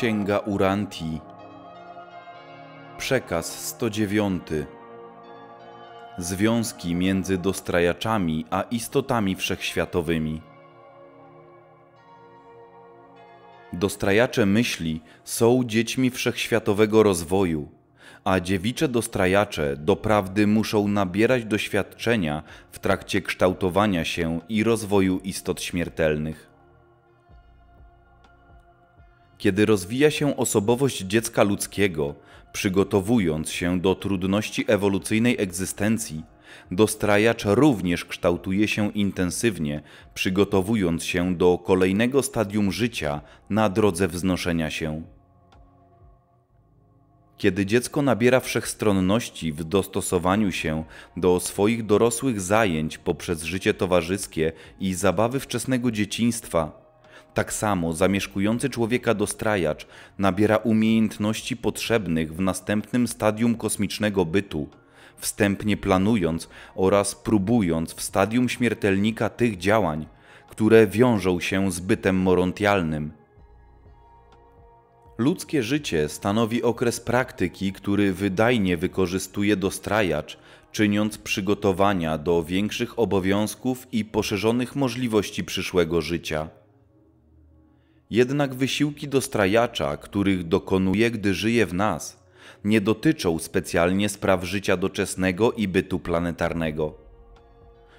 Księga Uranti. Przekaz 109. Związki między dostrajaczami a istotami wszechświatowymi. Dostrajacze myśli są dziećmi wszechświatowego rozwoju, a dziewicze dostrajacze doprawdy muszą nabierać doświadczenia w trakcie kształtowania się i rozwoju istot śmiertelnych kiedy rozwija się osobowość dziecka ludzkiego, przygotowując się do trudności ewolucyjnej egzystencji, dostrajacz również kształtuje się intensywnie, przygotowując się do kolejnego stadium życia na drodze wznoszenia się. Kiedy dziecko nabiera wszechstronności w dostosowaniu się do swoich dorosłych zajęć poprzez życie towarzyskie i zabawy wczesnego dzieciństwa, tak samo zamieszkujący człowieka dostrajacz nabiera umiejętności potrzebnych w następnym stadium kosmicznego bytu, wstępnie planując oraz próbując w stadium śmiertelnika tych działań, które wiążą się z bytem morontialnym. Ludzkie życie stanowi okres praktyki, który wydajnie wykorzystuje dostrajacz, czyniąc przygotowania do większych obowiązków i poszerzonych możliwości przyszłego życia. Jednak wysiłki dostrajacza, których dokonuje, gdy żyje w nas, nie dotyczą specjalnie spraw życia doczesnego i bytu planetarnego.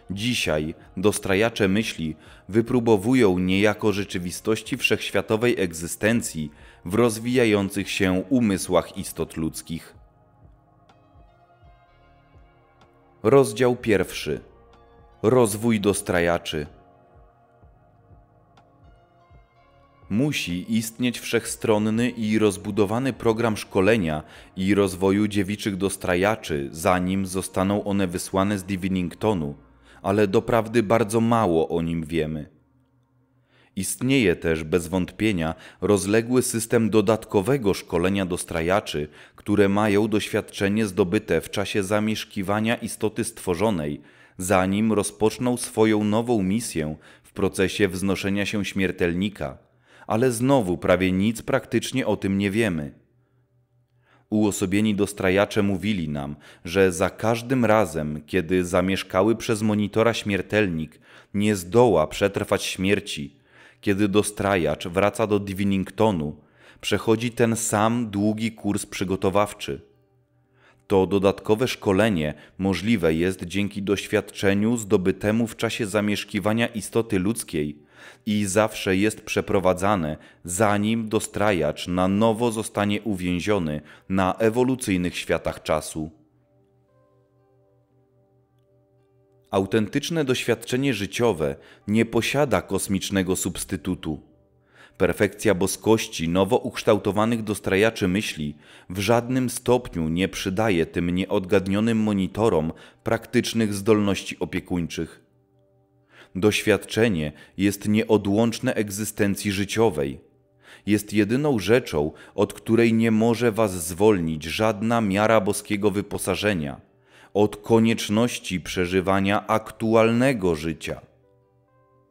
Dzisiaj dostrajacze myśli wypróbowują niejako rzeczywistości wszechświatowej egzystencji w rozwijających się umysłach istot ludzkich. Rozdział pierwszy. Rozwój dostrajaczy. musi istnieć wszechstronny i rozbudowany program szkolenia i rozwoju dziewiczych dostrajaczy, zanim zostaną one wysłane z Diviningtonu, ale doprawdy bardzo mało o nim wiemy. Istnieje też bez wątpienia rozległy system dodatkowego szkolenia dostrajaczy, które mają doświadczenie zdobyte w czasie zamieszkiwania istoty stworzonej, zanim rozpoczną swoją nową misję w procesie wznoszenia się śmiertelnika – ale znowu prawie nic praktycznie o tym nie wiemy. Uosobieni dostrajacze mówili nam, że za każdym razem, kiedy zamieszkały przez monitora śmiertelnik, nie zdoła przetrwać śmierci. Kiedy dostrajacz wraca do Divingtonu, przechodzi ten sam długi kurs przygotowawczy. To dodatkowe szkolenie możliwe jest dzięki doświadczeniu zdobytemu w czasie zamieszkiwania istoty ludzkiej – i zawsze jest przeprowadzane, zanim dostrajacz na nowo zostanie uwięziony na ewolucyjnych światach czasu. Autentyczne doświadczenie życiowe nie posiada kosmicznego substytutu. Perfekcja boskości nowo ukształtowanych dostrajaczy myśli w żadnym stopniu nie przydaje tym nieodgadnionym monitorom praktycznych zdolności opiekuńczych. Doświadczenie jest nieodłączne egzystencji życiowej. Jest jedyną rzeczą, od której nie może was zwolnić żadna miara boskiego wyposażenia, od konieczności przeżywania aktualnego życia.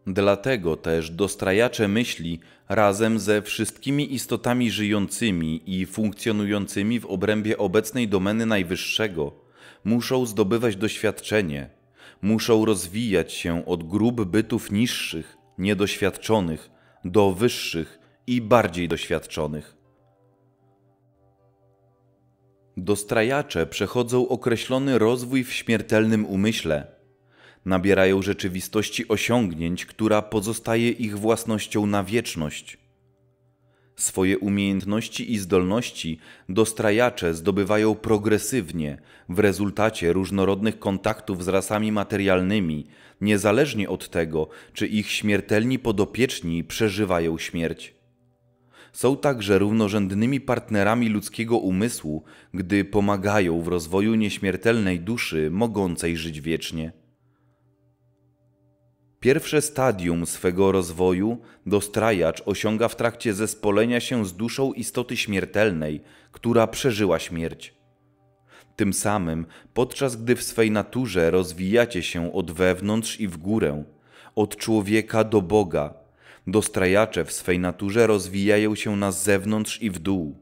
Dlatego też dostrajacze myśli razem ze wszystkimi istotami żyjącymi i funkcjonującymi w obrębie obecnej domeny Najwyższego muszą zdobywać doświadczenie, muszą rozwijać się od grup bytów niższych, niedoświadczonych, do wyższych i bardziej doświadczonych. Dostrajacze przechodzą określony rozwój w śmiertelnym umyśle. Nabierają rzeczywistości osiągnięć, która pozostaje ich własnością na wieczność. Swoje umiejętności i zdolności dostrajacze zdobywają progresywnie w rezultacie różnorodnych kontaktów z rasami materialnymi, niezależnie od tego, czy ich śmiertelni podopieczni przeżywają śmierć. Są także równorzędnymi partnerami ludzkiego umysłu, gdy pomagają w rozwoju nieśmiertelnej duszy mogącej żyć wiecznie. Pierwsze stadium swego rozwoju dostrajacz osiąga w trakcie zespolenia się z duszą istoty śmiertelnej, która przeżyła śmierć. Tym samym, podczas gdy w swej naturze rozwijacie się od wewnątrz i w górę, od człowieka do Boga, dostrajacze w swej naturze rozwijają się na zewnątrz i w dół,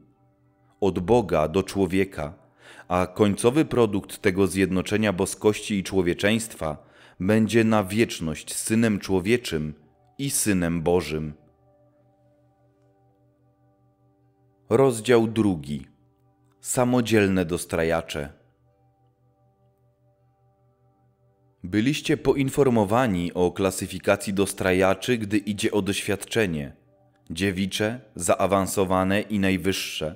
od Boga do człowieka, a końcowy produkt tego zjednoczenia boskości i człowieczeństwa – będzie na wieczność Synem Człowieczym i Synem Bożym. Rozdział drugi. Samodzielne dostrajacze. Byliście poinformowani o klasyfikacji dostrajaczy, gdy idzie o doświadczenie. Dziewicze, zaawansowane i najwyższe.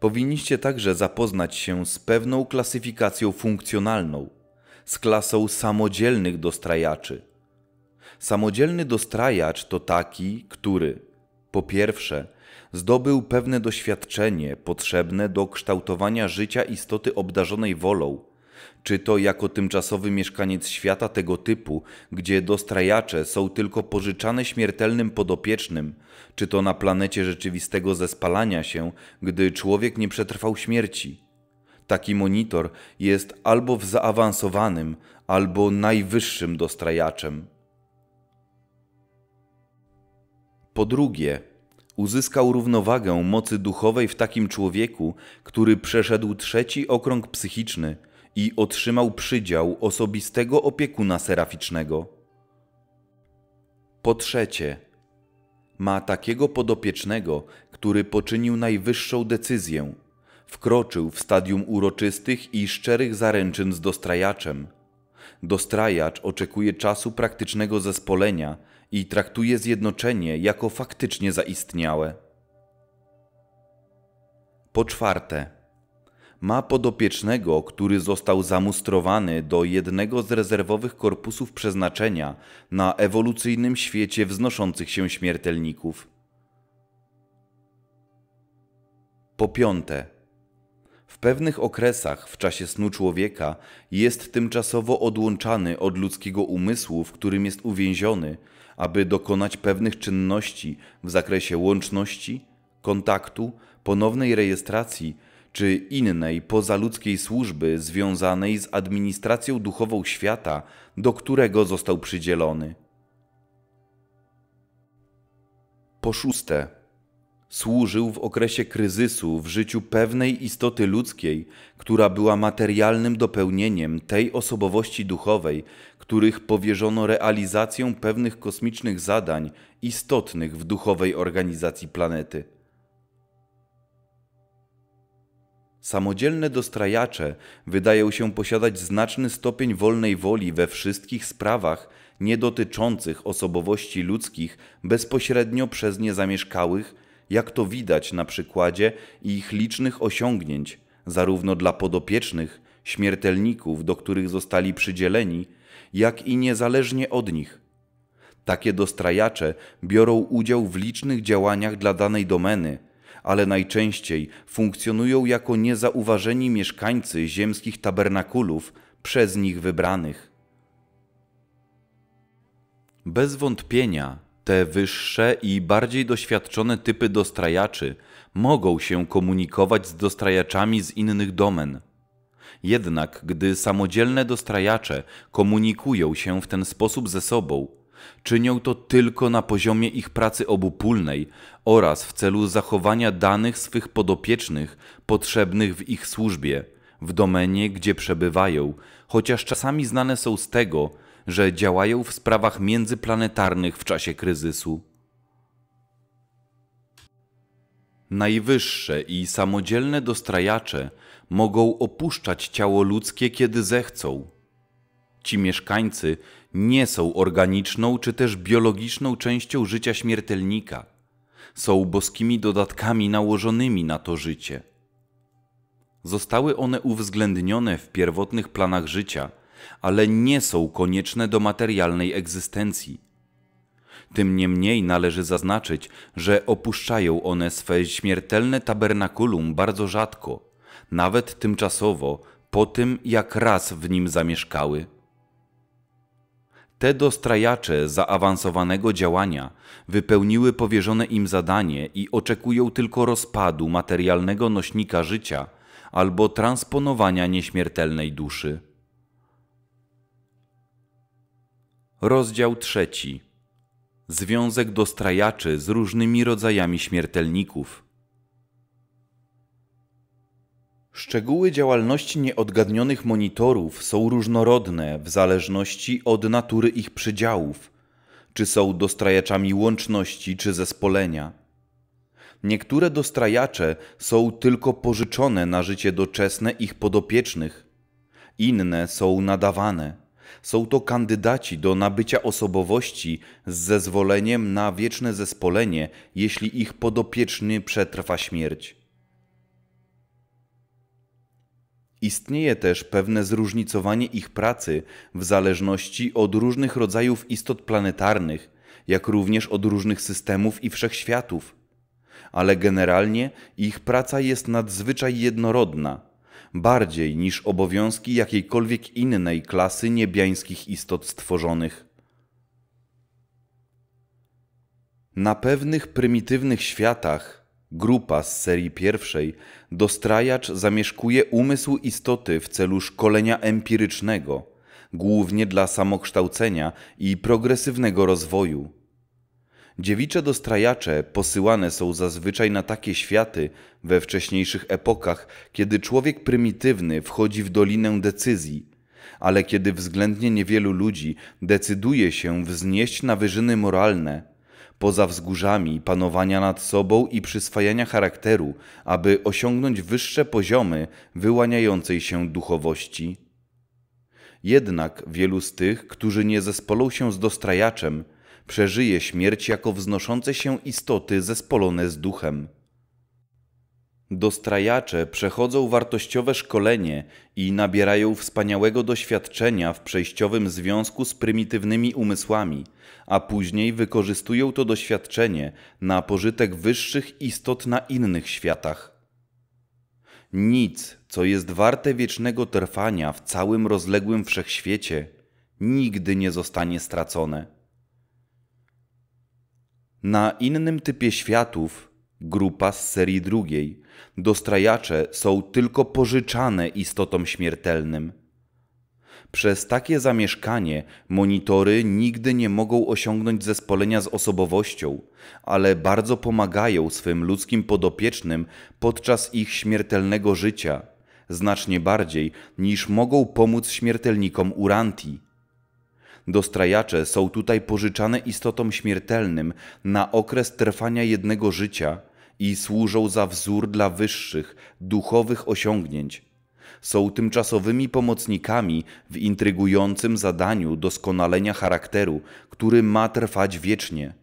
Powinniście także zapoznać się z pewną klasyfikacją funkcjonalną – z klasą samodzielnych dostrajaczy. Samodzielny dostrajacz to taki, który po pierwsze zdobył pewne doświadczenie potrzebne do kształtowania życia istoty obdarzonej wolą, czy to jako tymczasowy mieszkaniec świata tego typu, gdzie dostrajacze są tylko pożyczane śmiertelnym podopiecznym, czy to na planecie rzeczywistego zespalania się, gdy człowiek nie przetrwał śmierci. Taki monitor jest albo w zaawansowanym, albo najwyższym dostrajaczem. Po drugie, uzyskał równowagę mocy duchowej w takim człowieku, który przeszedł trzeci okrąg psychiczny i otrzymał przydział osobistego opiekuna seraficznego. Po trzecie, ma takiego podopiecznego, który poczynił najwyższą decyzję – wkroczył w stadium uroczystych i szczerych zaręczyn z dostrajaczem. Dostrajacz oczekuje czasu praktycznego zespolenia i traktuje zjednoczenie jako faktycznie zaistniałe. Po czwarte, ma podopiecznego, który został zamustrowany do jednego z rezerwowych korpusów przeznaczenia na ewolucyjnym świecie wznoszących się śmiertelników. Po piąte, pewnych okresach w czasie snu człowieka jest tymczasowo odłączany od ludzkiego umysłu, w którym jest uwięziony, aby dokonać pewnych czynności w zakresie łączności, kontaktu, ponownej rejestracji czy innej pozaludzkiej służby związanej z administracją duchową świata, do którego został przydzielony. Po szóste, służył w okresie kryzysu w życiu pewnej istoty ludzkiej, która była materialnym dopełnieniem tej osobowości duchowej, których powierzono realizację pewnych kosmicznych zadań istotnych w duchowej organizacji planety. Samodzielne dostrajacze wydają się posiadać znaczny stopień wolnej woli we wszystkich sprawach nie dotyczących osobowości ludzkich bezpośrednio przez nie zamieszkałych jak to widać na przykładzie ich licznych osiągnięć, zarówno dla podopiecznych, śmiertelników, do których zostali przydzieleni, jak i niezależnie od nich. Takie dostrajacze biorą udział w licznych działaniach dla danej domeny, ale najczęściej funkcjonują jako niezauważeni mieszkańcy ziemskich tabernakulów przez nich wybranych. Bez wątpienia te wyższe i bardziej doświadczone typy dostrajaczy mogą się komunikować z dostrajaczami z innych domen. Jednak gdy samodzielne dostrajacze komunikują się w ten sposób ze sobą, czynią to tylko na poziomie ich pracy obopólnej oraz w celu zachowania danych swych podopiecznych potrzebnych w ich służbie, w domenie, gdzie przebywają, chociaż czasami znane są z tego, że działają w sprawach międzyplanetarnych w czasie kryzysu. Najwyższe i samodzielne dostrajacze mogą opuszczać ciało ludzkie, kiedy zechcą. Ci mieszkańcy nie są organiczną czy też biologiczną częścią życia śmiertelnika. Są boskimi dodatkami nałożonymi na to życie. Zostały one uwzględnione w pierwotnych planach życia – ale nie są konieczne do materialnej egzystencji. Tym niemniej należy zaznaczyć, że opuszczają one swe śmiertelne tabernakulum bardzo rzadko, nawet tymczasowo, po tym jak raz w nim zamieszkały. Te dostrajacze zaawansowanego działania wypełniły powierzone im zadanie i oczekują tylko rozpadu materialnego nośnika życia albo transponowania nieśmiertelnej duszy. Rozdział trzeci. Związek dostrajaczy z różnymi rodzajami śmiertelników. Szczegóły działalności nieodgadnionych monitorów są różnorodne w zależności od natury ich przydziałów, czy są dostrajaczami łączności czy zespolenia. Niektóre dostrajacze są tylko pożyczone na życie doczesne ich podopiecznych, inne są nadawane. Są to kandydaci do nabycia osobowości z zezwoleniem na wieczne zespolenie, jeśli ich podopieczny przetrwa śmierć. Istnieje też pewne zróżnicowanie ich pracy w zależności od różnych rodzajów istot planetarnych, jak również od różnych systemów i wszechświatów. Ale generalnie ich praca jest nadzwyczaj jednorodna – bardziej niż obowiązki jakiejkolwiek innej klasy niebiańskich istot stworzonych. Na pewnych prymitywnych światach grupa z serii pierwszej dostrajacz zamieszkuje umysł istoty w celu szkolenia empirycznego, głównie dla samokształcenia i progresywnego rozwoju Dziewicze dostrajacze posyłane są zazwyczaj na takie światy we wcześniejszych epokach, kiedy człowiek prymitywny wchodzi w dolinę decyzji, ale kiedy względnie niewielu ludzi decyduje się wznieść na wyżyny moralne, poza wzgórzami panowania nad sobą i przyswajania charakteru, aby osiągnąć wyższe poziomy wyłaniającej się duchowości. Jednak wielu z tych, którzy nie zespolą się z dostrajaczem, przeżyje śmierć jako wznoszące się istoty zespolone z duchem. Dostrajacze przechodzą wartościowe szkolenie i nabierają wspaniałego doświadczenia w przejściowym związku z prymitywnymi umysłami, a później wykorzystują to doświadczenie na pożytek wyższych istot na innych światach. Nic, co jest warte wiecznego trwania w całym rozległym wszechświecie, nigdy nie zostanie stracone. Na innym typie światów, grupa z serii drugiej, dostrajacze są tylko pożyczane istotom śmiertelnym. Przez takie zamieszkanie monitory nigdy nie mogą osiągnąć zespolenia z osobowością, ale bardzo pomagają swym ludzkim podopiecznym podczas ich śmiertelnego życia, znacznie bardziej niż mogą pomóc śmiertelnikom Uranti. Dostrajacze są tutaj pożyczane istotom śmiertelnym na okres trwania jednego życia i służą za wzór dla wyższych, duchowych osiągnięć. Są tymczasowymi pomocnikami w intrygującym zadaniu doskonalenia charakteru, który ma trwać wiecznie.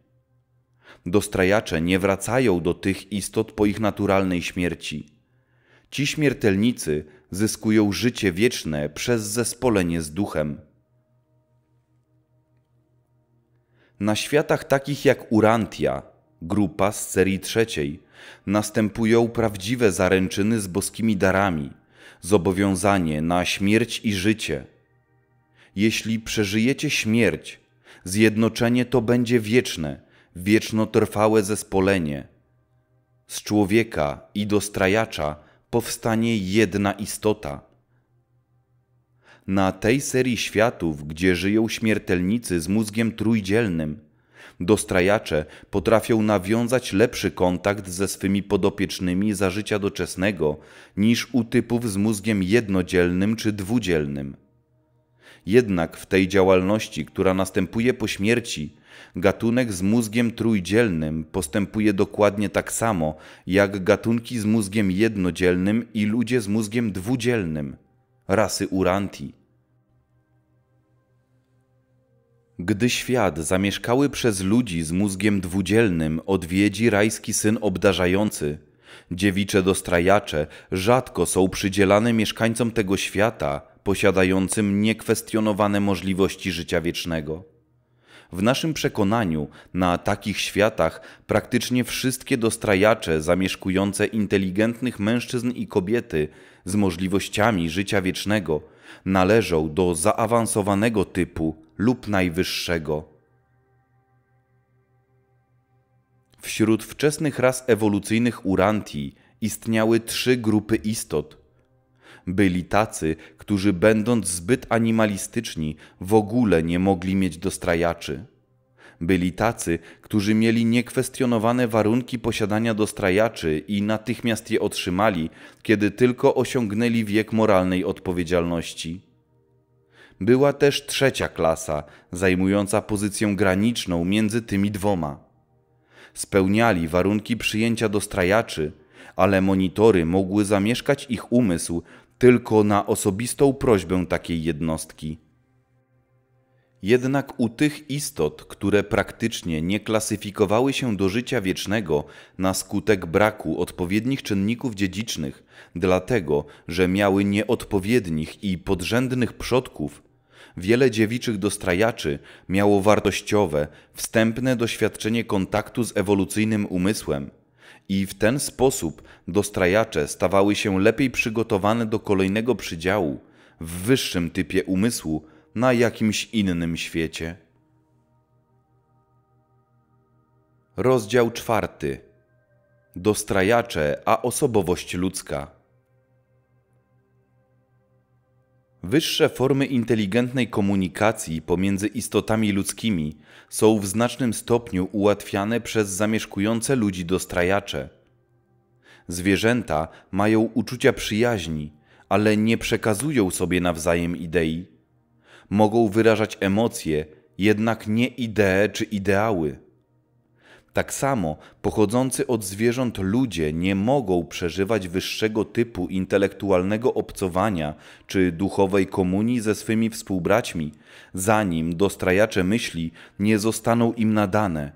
Dostrajacze nie wracają do tych istot po ich naturalnej śmierci. Ci śmiertelnicy zyskują życie wieczne przez zespolenie z duchem. Na światach takich jak Urantia, grupa z serii trzeciej, następują prawdziwe zaręczyny z boskimi darami, zobowiązanie na śmierć i życie. Jeśli przeżyjecie śmierć, zjednoczenie to będzie wieczne, wiecznotrwałe zespolenie. Z człowieka i dostrajacza powstanie jedna istota – na tej serii światów, gdzie żyją śmiertelnicy z mózgiem trójdzielnym, dostrajacze potrafią nawiązać lepszy kontakt ze swymi podopiecznymi za życia doczesnego niż u typów z mózgiem jednodzielnym czy dwudzielnym. Jednak w tej działalności, która następuje po śmierci, gatunek z mózgiem trójdzielnym postępuje dokładnie tak samo jak gatunki z mózgiem jednodzielnym i ludzie z mózgiem dwudzielnym, rasy uranti. Gdy świat zamieszkały przez ludzi z mózgiem dwudzielnym odwiedzi rajski syn obdarzający, dziewicze dostrajacze rzadko są przydzielane mieszkańcom tego świata posiadającym niekwestionowane możliwości życia wiecznego. W naszym przekonaniu na takich światach praktycznie wszystkie dostrajacze zamieszkujące inteligentnych mężczyzn i kobiety z możliwościami życia wiecznego należą do zaawansowanego typu lub najwyższego. Wśród wczesnych ras ewolucyjnych Urantii istniały trzy grupy istot. Byli tacy, którzy będąc zbyt animalistyczni, w ogóle nie mogli mieć dostrajaczy. Byli tacy, którzy mieli niekwestionowane warunki posiadania dostrajaczy i natychmiast je otrzymali, kiedy tylko osiągnęli wiek moralnej odpowiedzialności była też trzecia klasa, zajmująca pozycję graniczną między tymi dwoma. Spełniali warunki przyjęcia do strajaczy, ale monitory mogły zamieszkać ich umysł tylko na osobistą prośbę takiej jednostki. Jednak u tych istot, które praktycznie nie klasyfikowały się do życia wiecznego na skutek braku odpowiednich czynników dziedzicznych, dlatego że miały nieodpowiednich i podrzędnych przodków, wiele dziewiczych dostrajaczy miało wartościowe, wstępne doświadczenie kontaktu z ewolucyjnym umysłem. I w ten sposób dostrajacze stawały się lepiej przygotowane do kolejnego przydziału w wyższym typie umysłu na jakimś innym świecie. Rozdział czwarty. Dostrajacze, a osobowość ludzka. Wyższe formy inteligentnej komunikacji pomiędzy istotami ludzkimi są w znacznym stopniu ułatwiane przez zamieszkujące ludzi dostrajacze. Zwierzęta mają uczucia przyjaźni, ale nie przekazują sobie nawzajem idei. Mogą wyrażać emocje, jednak nie idee czy ideały. Tak samo pochodzący od zwierząt ludzie nie mogą przeżywać wyższego typu intelektualnego obcowania czy duchowej komunii ze swymi współbraćmi, zanim dostrajacze myśli nie zostaną im nadane.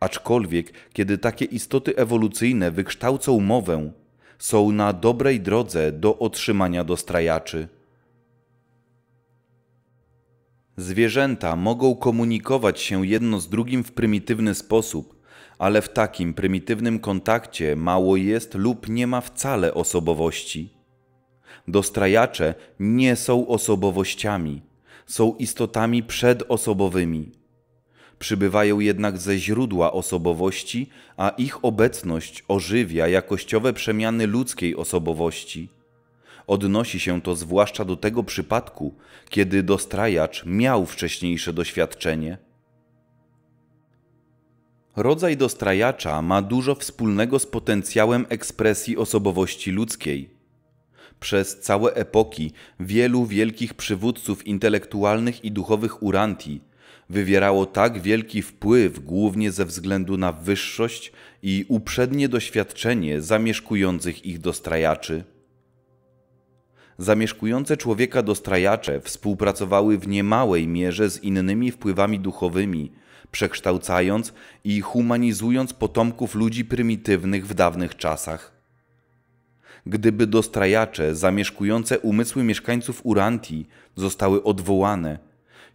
Aczkolwiek, kiedy takie istoty ewolucyjne wykształcą mowę, są na dobrej drodze do otrzymania dostrajaczy. Zwierzęta mogą komunikować się jedno z drugim w prymitywny sposób, ale w takim prymitywnym kontakcie mało jest lub nie ma wcale osobowości. Dostrajacze nie są osobowościami, są istotami przedosobowymi. Przybywają jednak ze źródła osobowości, a ich obecność ożywia jakościowe przemiany ludzkiej osobowości. Odnosi się to zwłaszcza do tego przypadku, kiedy dostrajacz miał wcześniejsze doświadczenie – Rodzaj dostrajacza ma dużo wspólnego z potencjałem ekspresji osobowości ludzkiej. Przez całe epoki wielu wielkich przywódców intelektualnych i duchowych Uranti wywierało tak wielki wpływ głównie ze względu na wyższość i uprzednie doświadczenie zamieszkujących ich dostrajaczy. Zamieszkujące człowieka dostrajacze współpracowały w niemałej mierze z innymi wpływami duchowymi – przekształcając i humanizując potomków ludzi prymitywnych w dawnych czasach. Gdyby dostrajacze zamieszkujące umysły mieszkańców Uranti zostały odwołane,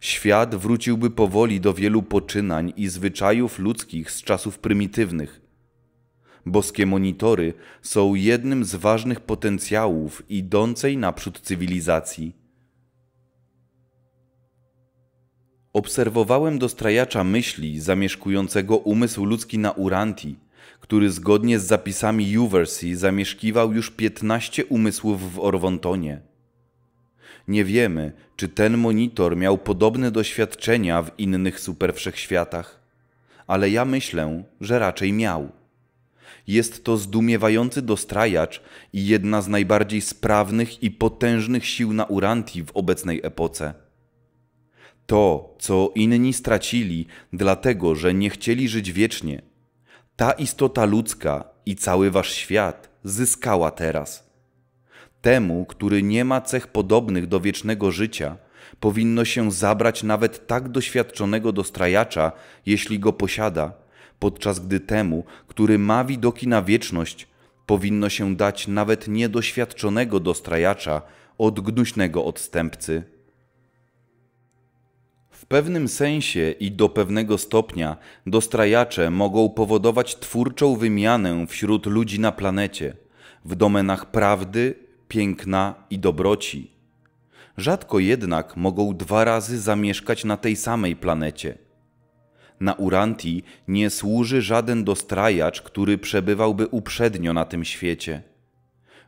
świat wróciłby powoli do wielu poczynań i zwyczajów ludzkich z czasów prymitywnych. Boskie monitory są jednym z ważnych potencjałów idącej naprzód cywilizacji. Obserwowałem dostrajacza myśli zamieszkującego umysł ludzki na Uranti, który zgodnie z zapisami Uversi zamieszkiwał już 15 umysłów w Orwontonie. Nie wiemy, czy ten monitor miał podobne doświadczenia w innych superwszechświatach, ale ja myślę, że raczej miał. Jest to zdumiewający dostrajacz i jedna z najbardziej sprawnych i potężnych sił na Uranti w obecnej epoce to, co inni stracili, dlatego że nie chcieli żyć wiecznie. Ta istota ludzka i cały wasz świat zyskała teraz. Temu, który nie ma cech podobnych do wiecznego życia, powinno się zabrać nawet tak doświadczonego dostrajacza, jeśli go posiada, podczas gdy temu, który ma widoki na wieczność, powinno się dać nawet niedoświadczonego dostrajacza od gnuśnego odstępcy. W pewnym sensie i do pewnego stopnia dostrajacze mogą powodować twórczą wymianę wśród ludzi na planecie w domenach prawdy, piękna i dobroci. Rzadko jednak mogą dwa razy zamieszkać na tej samej planecie. Na Uranti nie służy żaden dostrajacz, który przebywałby uprzednio na tym świecie.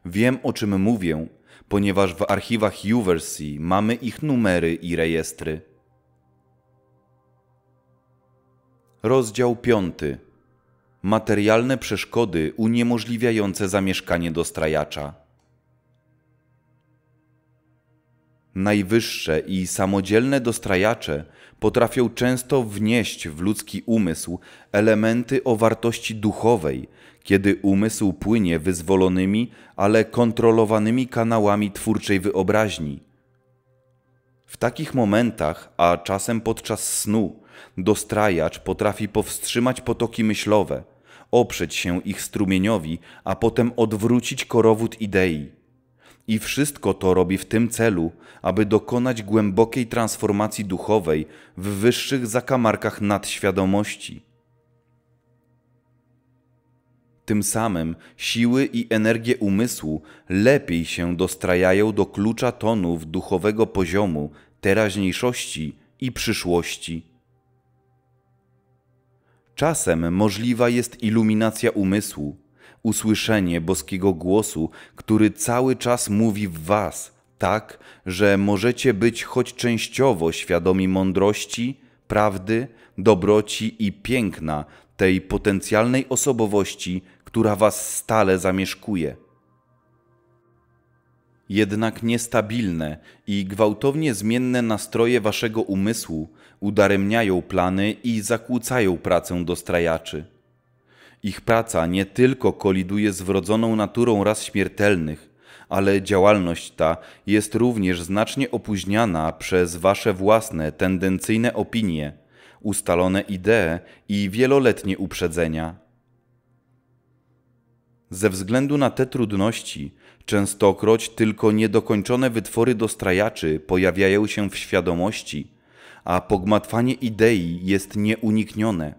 Wiem o czym mówię, ponieważ w archiwach Uversea mamy ich numery i rejestry. Rozdział 5. Materialne przeszkody uniemożliwiające zamieszkanie dostrajacza. Najwyższe i samodzielne dostrajacze potrafią często wnieść w ludzki umysł elementy o wartości duchowej, kiedy umysł płynie wyzwolonymi, ale kontrolowanymi kanałami twórczej wyobraźni – w takich momentach, a czasem podczas snu, dostrajacz potrafi powstrzymać potoki myślowe, oprzeć się ich strumieniowi, a potem odwrócić korowód idei. I wszystko to robi w tym celu, aby dokonać głębokiej transformacji duchowej w wyższych zakamarkach nadświadomości. Tym samym siły i energie umysłu lepiej się dostrajają do klucza tonów duchowego poziomu, teraźniejszości i przyszłości. Czasem możliwa jest iluminacja umysłu, usłyszenie boskiego głosu, który cały czas mówi w Was, tak, że możecie być choć częściowo świadomi mądrości, prawdy, dobroci i piękna tej potencjalnej osobowości, która was stale zamieszkuje. Jednak niestabilne i gwałtownie zmienne nastroje waszego umysłu udaremniają plany i zakłócają pracę dostrajaczy. Ich praca nie tylko koliduje z wrodzoną naturą ras śmiertelnych, ale działalność ta jest również znacznie opóźniana przez wasze własne tendencyjne opinie, ustalone idee i wieloletnie uprzedzenia. Ze względu na te trudności, częstokroć tylko niedokończone wytwory dostrajaczy pojawiają się w świadomości, a pogmatwanie idei jest nieuniknione.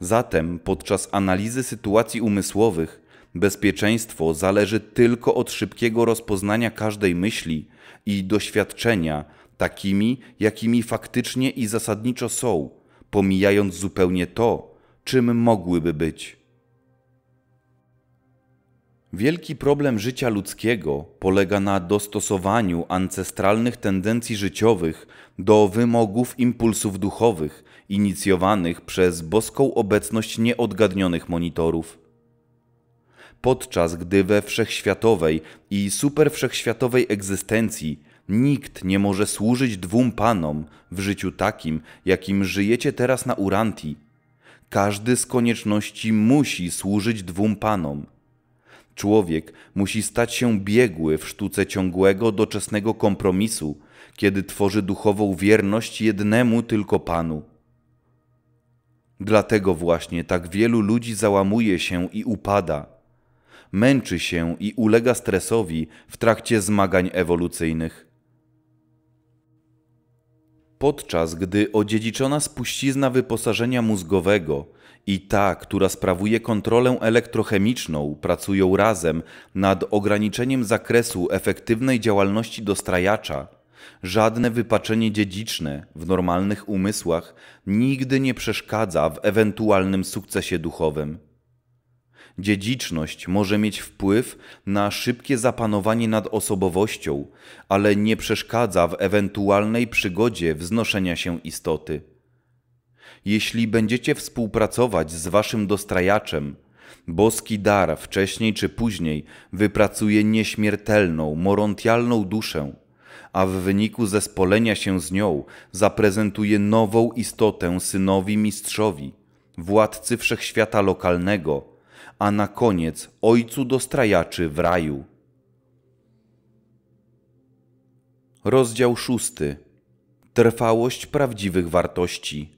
Zatem podczas analizy sytuacji umysłowych bezpieczeństwo zależy tylko od szybkiego rozpoznania każdej myśli i doświadczenia takimi, jakimi faktycznie i zasadniczo są, pomijając zupełnie to, czym mogłyby być. Wielki problem życia ludzkiego polega na dostosowaniu ancestralnych tendencji życiowych do wymogów impulsów duchowych inicjowanych przez boską obecność nieodgadnionych monitorów. Podczas gdy we wszechświatowej i superwszechświatowej egzystencji nikt nie może służyć dwóm panom w życiu takim, jakim żyjecie teraz na Uranti. Każdy z konieczności musi służyć dwóm panom – Człowiek musi stać się biegły w sztuce ciągłego, doczesnego kompromisu, kiedy tworzy duchową wierność jednemu tylko Panu. Dlatego właśnie tak wielu ludzi załamuje się i upada, męczy się i ulega stresowi w trakcie zmagań ewolucyjnych. Podczas gdy odziedziczona spuścizna wyposażenia mózgowego i ta, która sprawuje kontrolę elektrochemiczną, pracują razem nad ograniczeniem zakresu efektywnej działalności dostrajacza, żadne wypaczenie dziedziczne w normalnych umysłach nigdy nie przeszkadza w ewentualnym sukcesie duchowym. Dziedziczność może mieć wpływ na szybkie zapanowanie nad osobowością, ale nie przeszkadza w ewentualnej przygodzie wznoszenia się istoty jeśli będziecie współpracować z waszym dostrajaczem. Boski dar wcześniej czy później wypracuje nieśmiertelną, morontialną duszę, a w wyniku zespolenia się z nią zaprezentuje nową istotę synowi mistrzowi, władcy wszechświata lokalnego, a na koniec ojcu dostrajaczy w raju. Rozdział szósty. Trwałość prawdziwych wartości.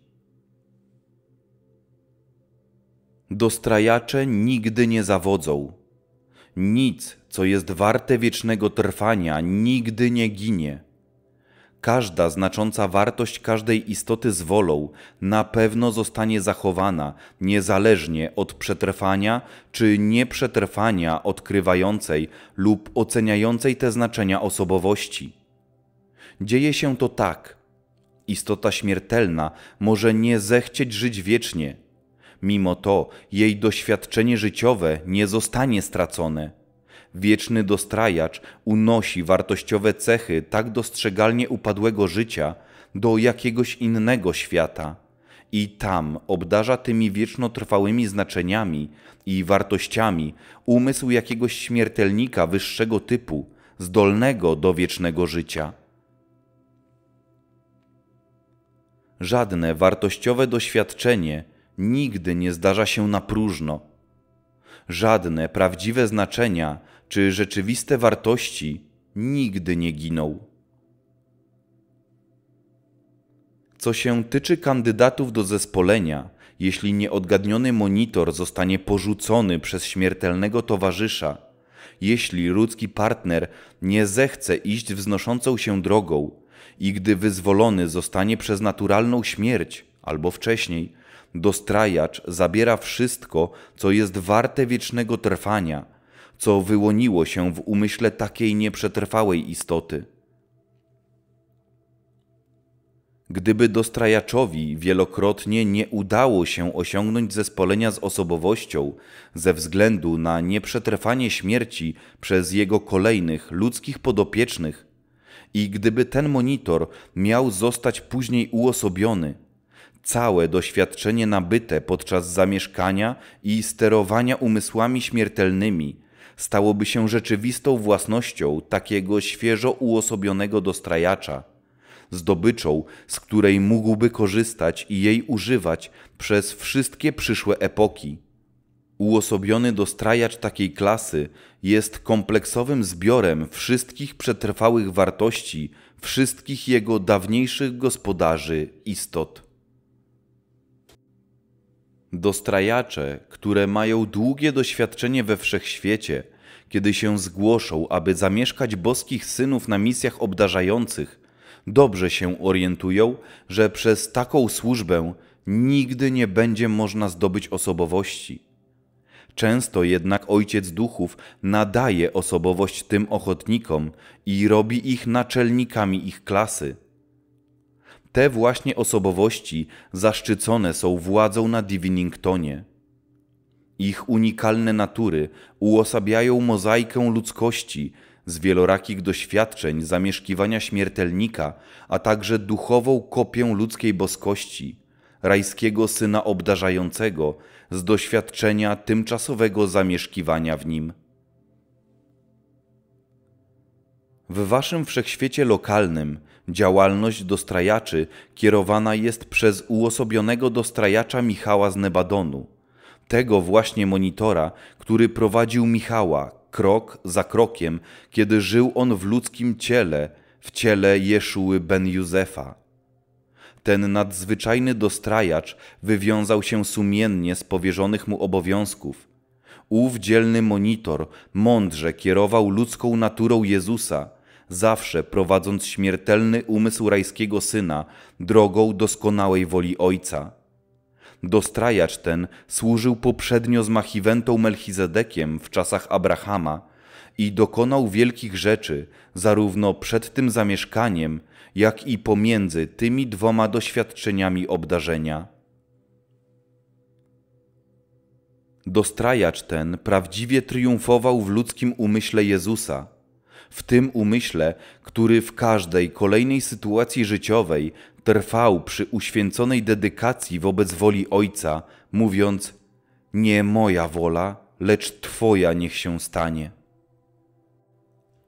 Dostrajacze nigdy nie zawodzą. Nic, co jest warte wiecznego trwania, nigdy nie ginie. Każda znacząca wartość każdej istoty z wolą na pewno zostanie zachowana, niezależnie od przetrwania czy nieprzetrwania odkrywającej lub oceniającej te znaczenia osobowości. Dzieje się to tak. Istota śmiertelna może nie zechcieć żyć wiecznie – Mimo to jej doświadczenie życiowe nie zostanie stracone. Wieczny dostrajacz unosi wartościowe cechy tak dostrzegalnie upadłego życia do jakiegoś innego świata i tam obdarza tymi wiecznotrwałymi znaczeniami i wartościami umysł jakiegoś śmiertelnika wyższego typu, zdolnego do wiecznego życia. Żadne wartościowe doświadczenie nigdy nie zdarza się na próżno. Żadne prawdziwe znaczenia czy rzeczywiste wartości nigdy nie giną. Co się tyczy kandydatów do zespolenia, jeśli nieodgadniony monitor zostanie porzucony przez śmiertelnego towarzysza, jeśli ludzki partner nie zechce iść wznoszącą się drogą i gdy wyzwolony zostanie przez naturalną śmierć albo wcześniej, dostrajacz zabiera wszystko, co jest warte wiecznego trwania, co wyłoniło się w umyśle takiej nieprzetrwałej istoty. Gdyby dostrajaczowi wielokrotnie nie udało się osiągnąć zespolenia z osobowością ze względu na nieprzetrwanie śmierci przez jego kolejnych ludzkich podopiecznych, i gdyby ten monitor miał zostać później uosobiony, całe doświadczenie nabyte podczas zamieszkania i sterowania umysłami śmiertelnymi stałoby się rzeczywistą własnością takiego świeżo uosobionego dostrajacza, zdobyczą, z której mógłby korzystać i jej używać przez wszystkie przyszłe epoki. Uosobiony dostrajacz takiej klasy jest kompleksowym zbiorem wszystkich przetrwałych wartości, wszystkich jego dawniejszych gospodarzy istot. Dostrajacze, które mają długie doświadczenie we wszechświecie, kiedy się zgłoszą, aby zamieszkać boskich synów na misjach obdarzających, dobrze się orientują, że przez taką służbę nigdy nie będzie można zdobyć osobowości. Często jednak Ojciec Duchów nadaje osobowość tym ochotnikom i robi ich naczelnikami ich klasy. Te właśnie osobowości zaszczycone są władzą na Diviningtonie. Ich unikalne natury uosabiają mozaikę ludzkości z wielorakich doświadczeń zamieszkiwania śmiertelnika, a także duchową kopię ludzkiej boskości, rajskiego syna obdarzającego z doświadczenia tymczasowego zamieszkiwania w nim. W waszym wszechświecie lokalnym Działalność dostrajaczy kierowana jest przez uosobionego dostrajacza Michała z Nebadonu. Tego właśnie monitora, który prowadził Michała krok za krokiem, kiedy żył on w ludzkim ciele, w ciele Jeszuły ben Józefa. Ten nadzwyczajny dostrajacz wywiązał się sumiennie z powierzonych mu obowiązków. Ów dzielny monitor mądrze kierował ludzką naturą Jezusa – zawsze prowadząc śmiertelny umysł rajskiego syna drogą doskonałej woli ojca. Dostrajacz ten służył poprzednio z Machiwentą Melchizedekiem w czasach Abrahama i dokonał wielkich rzeczy zarówno przed tym zamieszkaniem, jak i pomiędzy tymi dwoma doświadczeniami obdarzenia. Dostrajacz ten prawdziwie triumfował w ludzkim umyśle Jezusa, w tym umyśle, który w każdej kolejnej sytuacji życiowej trwał przy uświęconej dedykacji wobec woli Ojca, mówiąc: Nie moja wola, lecz Twoja niech się stanie.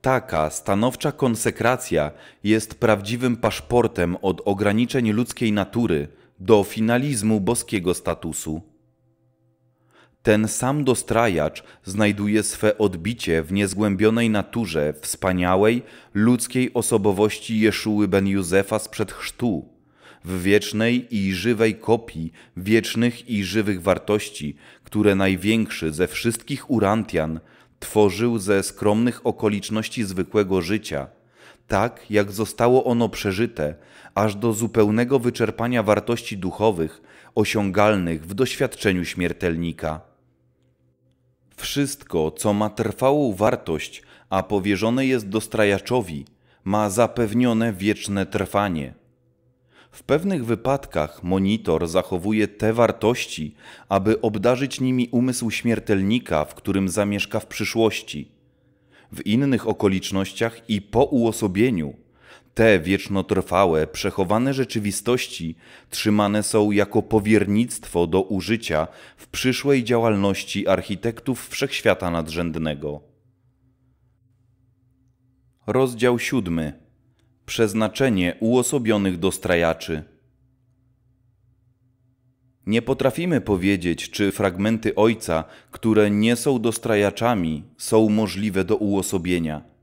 Taka stanowcza konsekracja jest prawdziwym paszportem od ograniczeń ludzkiej natury do finalizmu boskiego statusu ten sam dostrajacz znajduje swe odbicie w niezgłębionej naturze wspaniałej ludzkiej osobowości Jeszuły ben Józefa sprzed chrztu, w wiecznej i żywej kopii wiecznych i żywych wartości, które największy ze wszystkich urantian tworzył ze skromnych okoliczności zwykłego życia, tak jak zostało ono przeżyte, aż do zupełnego wyczerpania wartości duchowych osiągalnych w doświadczeniu śmiertelnika. Wszystko, co ma trwałą wartość, a powierzone jest dostrajaczowi, ma zapewnione wieczne trwanie. W pewnych wypadkach monitor zachowuje te wartości, aby obdarzyć nimi umysł śmiertelnika, w którym zamieszka w przyszłości. W innych okolicznościach i po uosobieniu te wiecznotrwałe, przechowane rzeczywistości trzymane są jako powiernictwo do użycia w przyszłej działalności architektów wszechświata nadrzędnego. Rozdział 7. Przeznaczenie uosobionych dostrajaczy. Nie potrafimy powiedzieć, czy fragmenty ojca, które nie są dostrajaczami, są możliwe do uosobienia.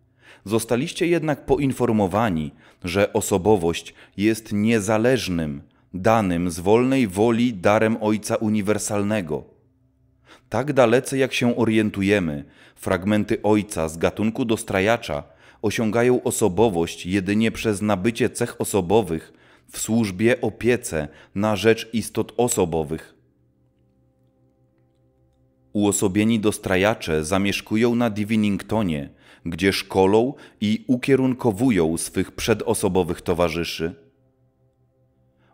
Zostaliście jednak poinformowani, że osobowość jest niezależnym, danym z wolnej woli darem Ojca Uniwersalnego. Tak dalece jak się orientujemy, fragmenty Ojca z gatunku dostrajacza osiągają osobowość jedynie przez nabycie cech osobowych w służbie opiece na rzecz istot osobowych. Uosobieni dostrajacze zamieszkują na Diviningtonie, gdzie szkolą i ukierunkowują swych przedosobowych towarzyszy.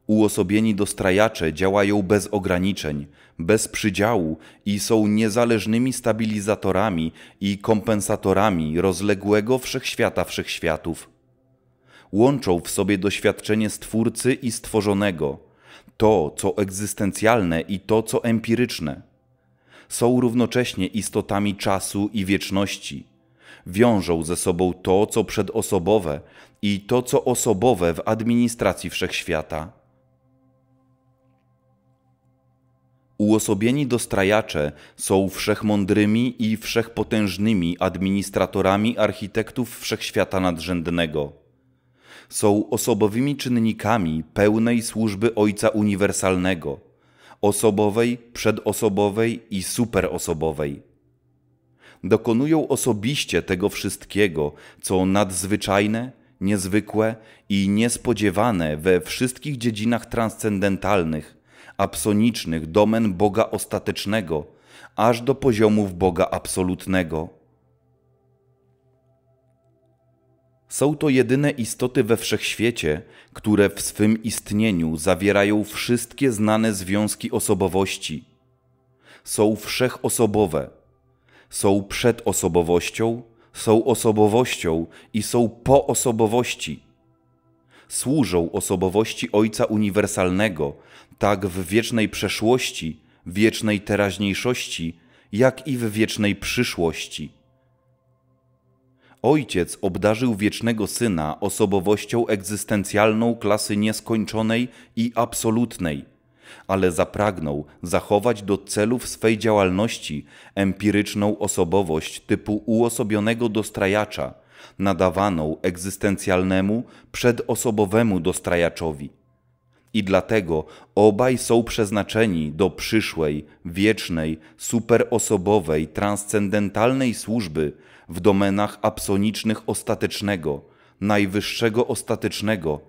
Uosobieni dostrajacze działają bez ograniczeń, bez przydziału i są niezależnymi stabilizatorami i kompensatorami rozległego wszechświata wszechświatów. Łączą w sobie doświadczenie Stwórcy i Stworzonego, to co egzystencjalne i to co empiryczne. Są równocześnie istotami czasu i wieczności – wiążą ze sobą to, co przedosobowe i to, co osobowe w administracji wszechświata. Uosobieni dostrajacze są wszechmądrymi i wszechpotężnymi administratorami architektów wszechświata nadrzędnego. Są osobowymi czynnikami pełnej służby Ojca Uniwersalnego, osobowej, przedosobowej i superosobowej dokonują osobiście tego wszystkiego, co nadzwyczajne, niezwykłe i niespodziewane we wszystkich dziedzinach transcendentalnych, absonicznych domen Boga ostatecznego, aż do poziomów Boga absolutnego. Są to jedyne istoty we wszechświecie, które w swym istnieniu zawierają wszystkie znane związki osobowości. Są wszechosobowe są przed osobowością, są osobowością i są po osobowości. Służą osobowości Ojca Uniwersalnego, tak w wiecznej przeszłości, wiecznej teraźniejszości, jak i w wiecznej przyszłości. Ojciec obdarzył wiecznego syna osobowością egzystencjalną klasy nieskończonej i absolutnej – ale zapragnął zachować do celów swej działalności empiryczną osobowość typu uosobionego dostrajacza, nadawaną egzystencjalnemu, przedosobowemu dostrajaczowi. I dlatego obaj są przeznaczeni do przyszłej, wiecznej, superosobowej, transcendentalnej służby w domenach absonicznych ostatecznego, najwyższego ostatecznego,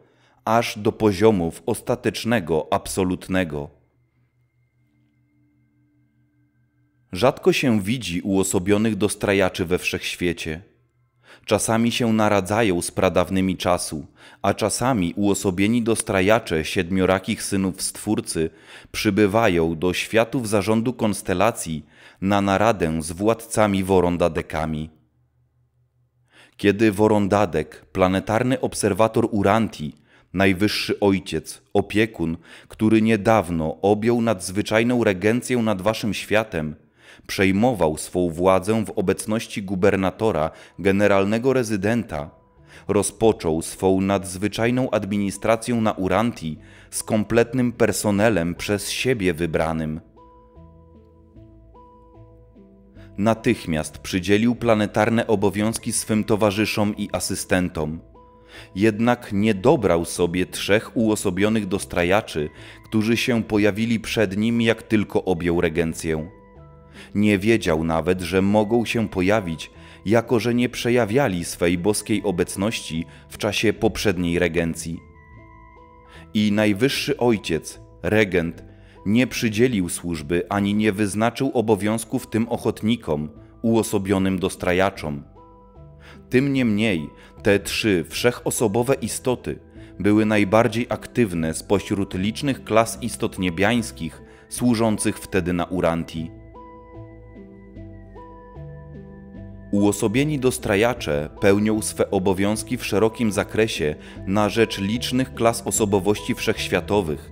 aż do poziomów ostatecznego, absolutnego. Rzadko się widzi uosobionych dostrajaczy we wszechświecie. Czasami się naradzają z pradawnymi czasu, a czasami uosobieni dostrajacze siedmiorakich synów Stwórcy przybywają do światów zarządu konstelacji na naradę z władcami Worondadekami. Kiedy Worondadek, planetarny obserwator Uranti, Najwyższy Ojciec, opiekun, który niedawno objął nadzwyczajną regencję nad waszym światem, przejmował swą władzę w obecności gubernatora, generalnego rezydenta, rozpoczął swą nadzwyczajną administrację na Uranti z kompletnym personelem przez siebie wybranym. Natychmiast przydzielił planetarne obowiązki swym towarzyszom i asystentom – jednak nie dobrał sobie trzech uosobionych dostrajaczy, którzy się pojawili przed nim, jak tylko objął regencję. Nie wiedział nawet, że mogą się pojawić, jako że nie przejawiali swej boskiej obecności w czasie poprzedniej regencji. I najwyższy ojciec, regent, nie przydzielił służby ani nie wyznaczył obowiązków tym ochotnikom, uosobionym dostrajaczom tym niemniej te trzy wszechosobowe istoty były najbardziej aktywne spośród licznych klas istot niebiańskich służących wtedy na Uranti. Uosobieni dostrajacze pełnią swe obowiązki w szerokim zakresie na rzecz licznych klas osobowości wszechświatowych,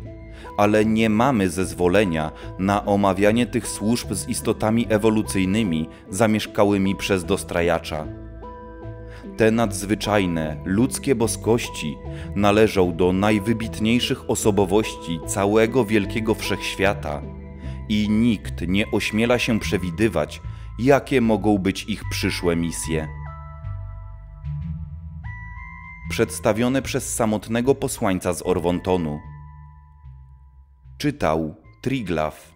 ale nie mamy zezwolenia na omawianie tych służb z istotami ewolucyjnymi zamieszkałymi przez dostrajacza te nadzwyczajne, ludzkie boskości należą do najwybitniejszych osobowości całego wielkiego wszechświata i nikt nie ośmiela się przewidywać, jakie mogą być ich przyszłe misje. Przedstawione przez samotnego posłańca z Orwontonu. Czytał Triglaf.